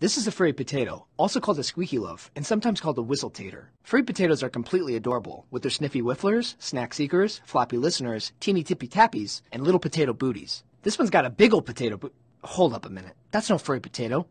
This is a furry potato, also called a squeaky loaf, and sometimes called a whistle tater. Furry potatoes are completely adorable, with their sniffy whifflers, snack seekers, floppy listeners, teeny tippy tappies, and little potato booties. This one's got a big ol' potato bo- Hold up a minute. That's no furry potato.